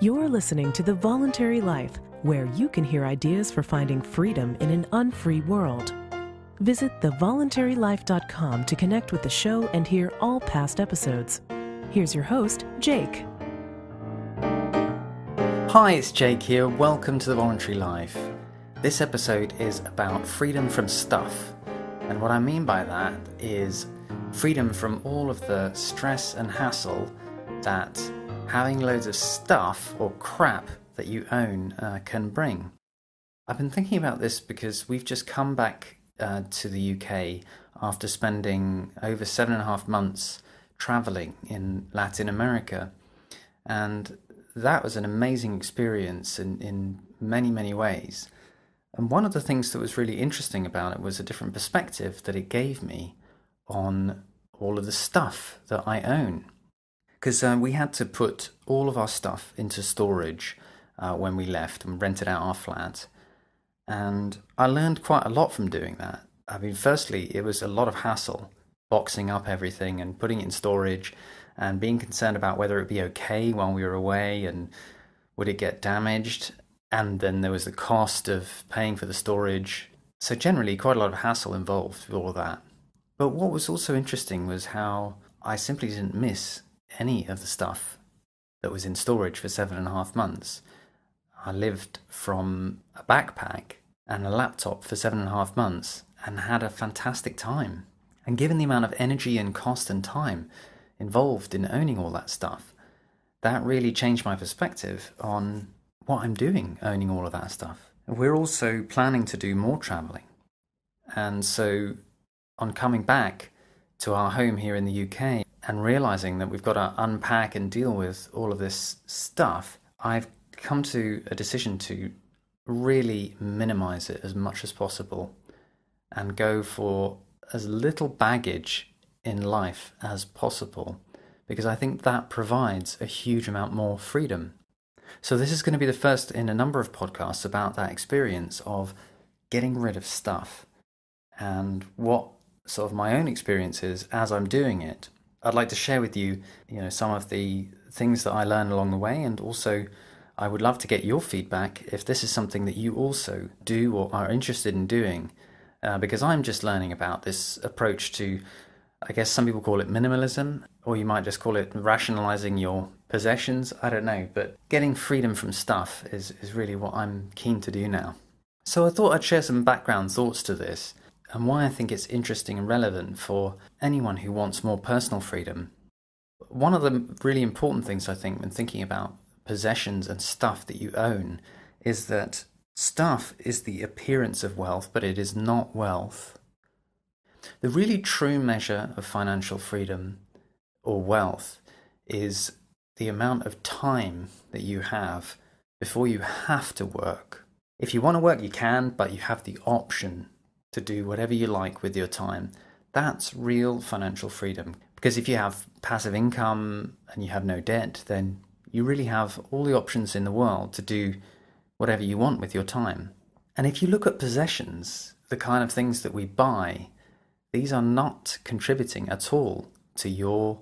You're listening to The Voluntary Life, where you can hear ideas for finding freedom in an unfree world. Visit thevoluntarylife.com to connect with the show and hear all past episodes. Here's your host, Jake. Hi, it's Jake here. Welcome to The Voluntary Life. This episode is about freedom from stuff. And what I mean by that is freedom from all of the stress and hassle that having loads of stuff or crap that you own uh, can bring. I've been thinking about this because we've just come back uh, to the UK after spending over seven and a half months traveling in Latin America. And that was an amazing experience in, in many, many ways. And one of the things that was really interesting about it was a different perspective that it gave me on all of the stuff that I own because um, we had to put all of our stuff into storage uh, when we left and rented out our flat. And I learned quite a lot from doing that. I mean, firstly, it was a lot of hassle boxing up everything and putting it in storage and being concerned about whether it'd be okay while we were away and would it get damaged. And then there was the cost of paying for the storage. So, generally, quite a lot of hassle involved with all of that. But what was also interesting was how I simply didn't miss any of the stuff that was in storage for seven and a half months. I lived from a backpack and a laptop for seven and a half months and had a fantastic time. And given the amount of energy and cost and time involved in owning all that stuff, that really changed my perspective on what I'm doing owning all of that stuff. We're also planning to do more traveling. And so, on coming back to our home here in the UK, and realizing that we've got to unpack and deal with all of this stuff, I've come to a decision to really minimize it as much as possible and go for as little baggage in life as possible because I think that provides a huge amount more freedom. So, this is going to be the first in a number of podcasts about that experience of getting rid of stuff and what sort of my own experience is as I'm doing it. I'd like to share with you, you know, some of the things that I learned along the way, and also I would love to get your feedback if this is something that you also do or are interested in doing, uh, because I'm just learning about this approach to, I guess some people call it minimalism, or you might just call it rationalizing your possessions. I don't know, but getting freedom from stuff is is really what I'm keen to do now. So I thought I'd share some background thoughts to this and why I think it's interesting and relevant for anyone who wants more personal freedom. One of the really important things I think when thinking about possessions and stuff that you own is that stuff is the appearance of wealth, but it is not wealth. The really true measure of financial freedom or wealth is the amount of time that you have before you have to work. If you want to work, you can, but you have the option to do whatever you like with your time. That's real financial freedom. Because if you have passive income and you have no debt, then you really have all the options in the world to do whatever you want with your time. And if you look at possessions, the kind of things that we buy, these are not contributing at all to your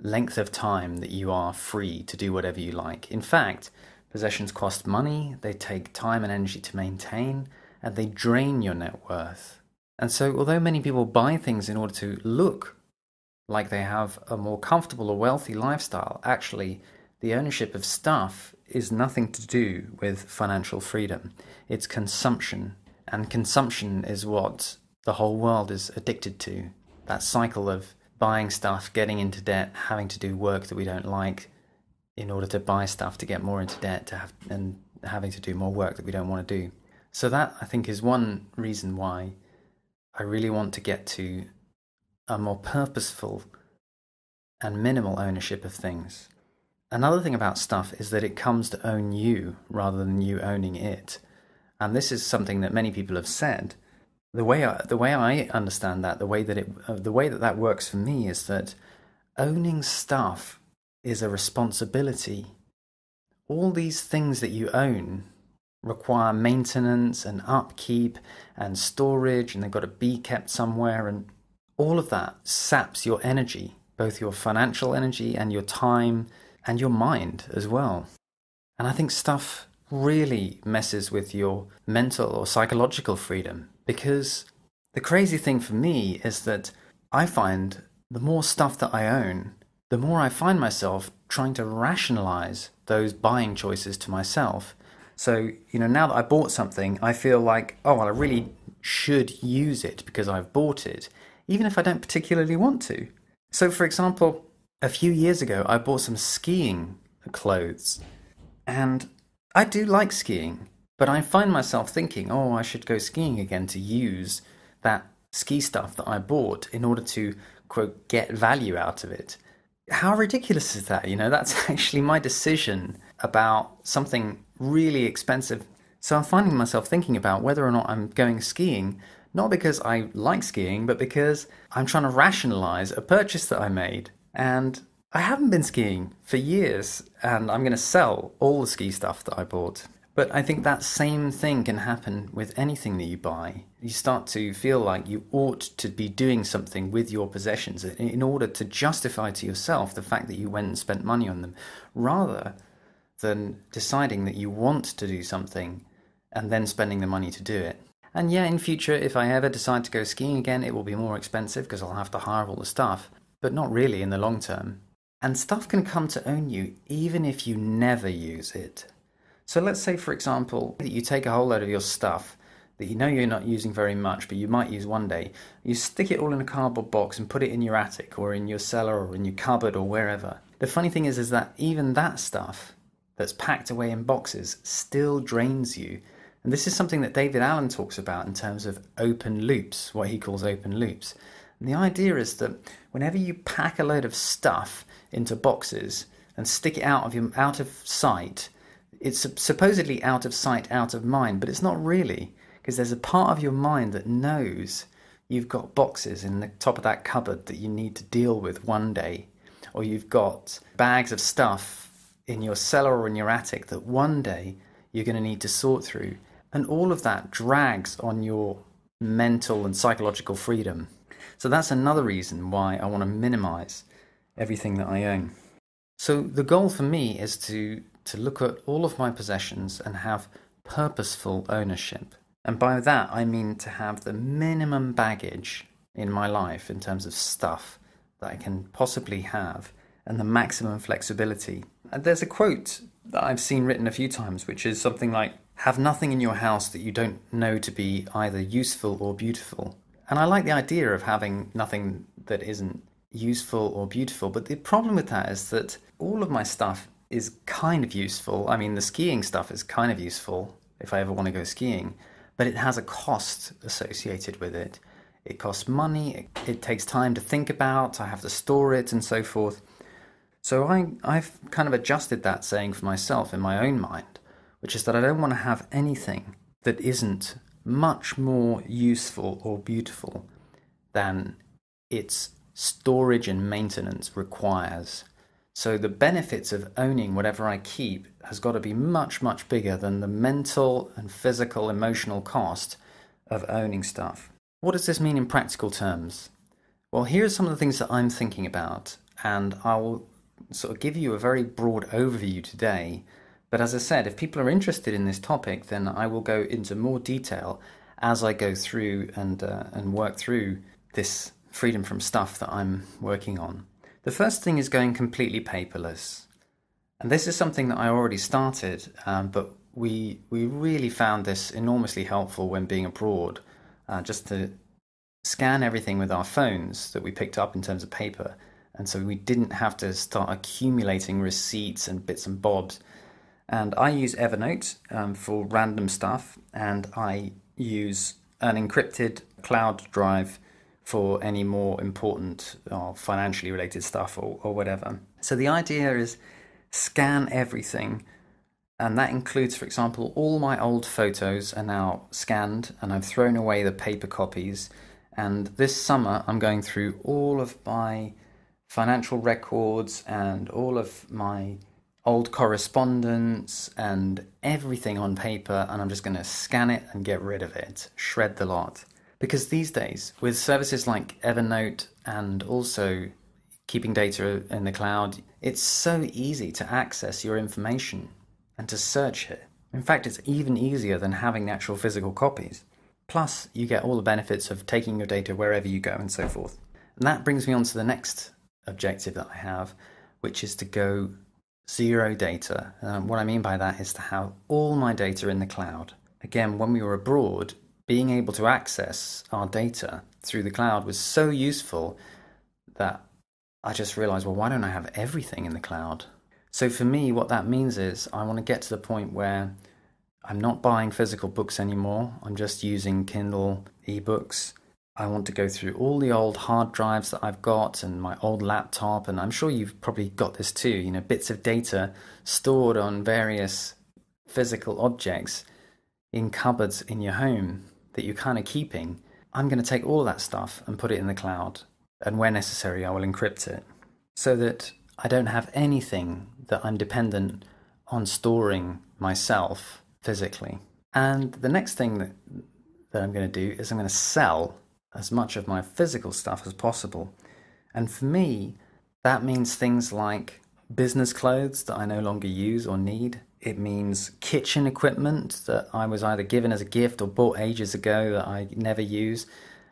length of time that you are free to do whatever you like. In fact, possessions cost money, they take time and energy to maintain, and they drain your net worth. And so, although many people buy things in order to look like they have a more comfortable or wealthy lifestyle, actually, the ownership of stuff is nothing to do with financial freedom. It's consumption. And consumption is what the whole world is addicted to that cycle of buying stuff, getting into debt, having to do work that we don't like in order to buy stuff to get more into debt to have, and having to do more work that we don't want to do. So that I think is one reason why I really want to get to a more purposeful and minimal ownership of things. Another thing about stuff is that it comes to own you rather than you owning it. And this is something that many people have said. The way I, the way I understand that, the way that it uh, the way that that works for me is that owning stuff is a responsibility. All these things that you own require maintenance and upkeep and storage, and they've got to be kept somewhere. And all of that saps your energy, both your financial energy and your time and your mind as well. And I think stuff really messes with your mental or psychological freedom because the crazy thing for me is that I find the more stuff that I own, the more I find myself trying to rationalize those buying choices to myself so, you know, now that I bought something, I feel like, oh, well, I really should use it because I've bought it, even if I don't particularly want to. So, for example, a few years ago, I bought some skiing clothes. And I do like skiing, but I find myself thinking, oh, I should go skiing again to use that ski stuff that I bought in order to, quote, get value out of it. How ridiculous is that? You know, that's actually my decision about something really expensive. So I'm finding myself thinking about whether or not I'm going skiing, not because I like skiing, but because I'm trying to rationalize a purchase that I made. And I haven't been skiing for years, and I'm going to sell all the ski stuff that I bought. But I think that same thing can happen with anything that you buy. You start to feel like you ought to be doing something with your possessions in order to justify to yourself the fact that you went and spent money on them, rather than deciding that you want to do something and then spending the money to do it. And yeah, in future, if I ever decide to go skiing again, it will be more expensive because I'll have to hire all the stuff, but not really in the long term. And stuff can come to own you even if you never use it. So let's say, for example, that you take a whole load of your stuff that you know you're not using very much, but you might use one day. You stick it all in a cardboard box and put it in your attic or in your cellar or in your cupboard or wherever. The funny thing is, is that even that stuff that's packed away in boxes still drains you. And this is something that David Allen talks about in terms of open loops, what he calls open loops. And the idea is that whenever you pack a load of stuff into boxes and stick it out of your out of sight, it's supposedly out of sight, out of mind, but it's not really because there's a part of your mind that knows you've got boxes in the top of that cupboard that you need to deal with one day, or you've got bags of stuff in your cellar or in your attic that one day you're going to need to sort through. And all of that drags on your mental and psychological freedom. So that's another reason why I want to minimize everything that I own. So the goal for me is to to look at all of my possessions and have purposeful ownership. And by that I mean to have the minimum baggage in my life in terms of stuff that I can possibly have and the maximum flexibility and there's a quote that I've seen written a few times, which is something like, Have nothing in your house that you don't know to be either useful or beautiful. And I like the idea of having nothing that isn't useful or beautiful, but the problem with that is that all of my stuff is kind of useful. I mean, the skiing stuff is kind of useful if I ever want to go skiing, but it has a cost associated with it. It costs money, it, it takes time to think about, I have to store it, and so forth. So I, I've kind of adjusted that saying for myself in my own mind, which is that I don't want to have anything that isn't much more useful or beautiful than its storage and maintenance requires. So the benefits of owning whatever I keep has got to be much, much bigger than the mental and physical, emotional cost of owning stuff. What does this mean in practical terms? Well, here are some of the things that I'm thinking about, and I'll sort of give you a very broad overview today. But as I said, if people are interested in this topic, then I will go into more detail as I go through and uh, and work through this freedom from stuff that I'm working on. The first thing is going completely paperless, and this is something that I already started, um, but we we really found this enormously helpful when being abroad, uh, just to scan everything with our phones that we picked up in terms of paper and so we didn't have to start accumulating receipts and bits and bobs. And I use Evernote um, for random stuff, and I use an encrypted cloud drive for any more important or financially related stuff or, or whatever. So the idea is scan everything. And that includes, for example, all my old photos are now scanned and I've thrown away the paper copies. And this summer, I'm going through all of my financial records and all of my old correspondence and everything on paper, and I'm just going to scan it and get rid of it, shred the lot. Because these days, with services like Evernote and also keeping data in the cloud, it's so easy to access your information and to search it. In fact, it's even easier than having actual physical copies. Plus, you get all the benefits of taking your data wherever you go and so forth. And that brings me on to the next objective that I have, which is to go zero data. Um, what I mean by that is to have all my data in the cloud. Again, when we were abroad, being able to access our data through the cloud was so useful that I just realized, well, why don't I have everything in the cloud? So for me, what that means is I want to get to the point where I'm not buying physical books anymore. I'm just using Kindle ebooks. I want to go through all the old hard drives that I've got and my old laptop, and I'm sure you've probably got this too, you know, bits of data stored on various physical objects in cupboards in your home that you're kind of keeping. I'm going to take all that stuff and put it in the cloud, and where necessary, I will encrypt it so that I don't have anything that I'm dependent on storing myself physically. And the next thing that, that I'm going to do is I'm going to sell as much of my physical stuff as possible. And for me, that means things like business clothes that I no longer use or need. It means kitchen equipment that I was either given as a gift or bought ages ago that I never use.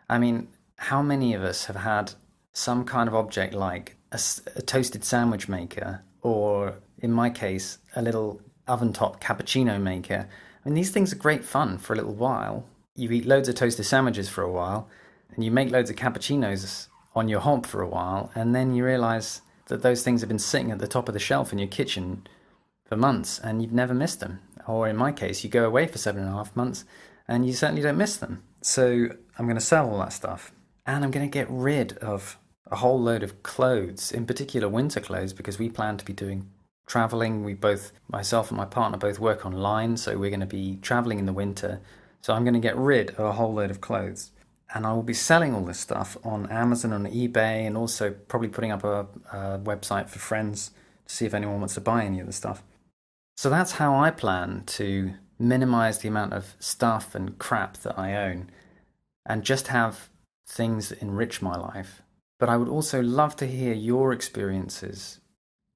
I mean, how many of us have had some kind of object like a, a toasted sandwich maker or, in my case, a little oven top cappuccino maker? I mean, these things are great fun for a little while. You eat loads of toasted sandwiches for a while, and you make loads of cappuccinos on your hob for a while, and then you realize that those things have been sitting at the top of the shelf in your kitchen for months and you've never missed them. Or in my case, you go away for seven and a half months and you certainly don't miss them. So I'm going to sell all that stuff and I'm going to get rid of a whole load of clothes, in particular winter clothes, because we plan to be doing traveling. We both, myself and my partner, both work online, so we're going to be traveling in the winter. So I'm going to get rid of a whole load of clothes and I will be selling all this stuff on Amazon and eBay, and also probably putting up a, a, website for friends to see if anyone wants to buy any of the stuff. So that's how I plan to minimize the amount of stuff and crap that I own and just have things that enrich my life. But I would also love to hear your experiences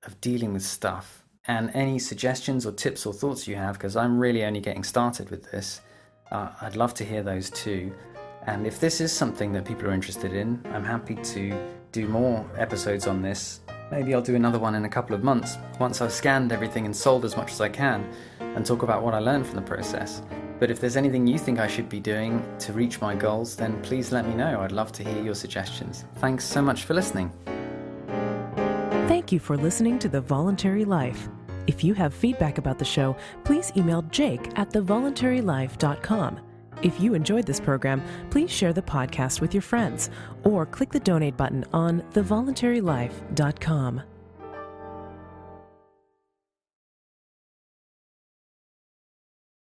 of dealing with stuff and any suggestions or tips or thoughts you have, because I'm really only getting started with this. Uh, I'd love to hear those too. And if this is something that people are interested in, I'm happy to do more episodes on this. Maybe I'll do another one in a couple of months, once I've scanned everything and sold as much as I can, and talk about what I learned from the process. But if there's anything you think I should be doing to reach my goals, then please let me know. I'd love to hear your suggestions. Thanks so much for listening. Thank you for listening to The Voluntary Life. If you have feedback about the show, please email jake at thevoluntarylife.com. If you enjoyed this program, please share the podcast with your friends or click the donate button on thevoluntarylife.com.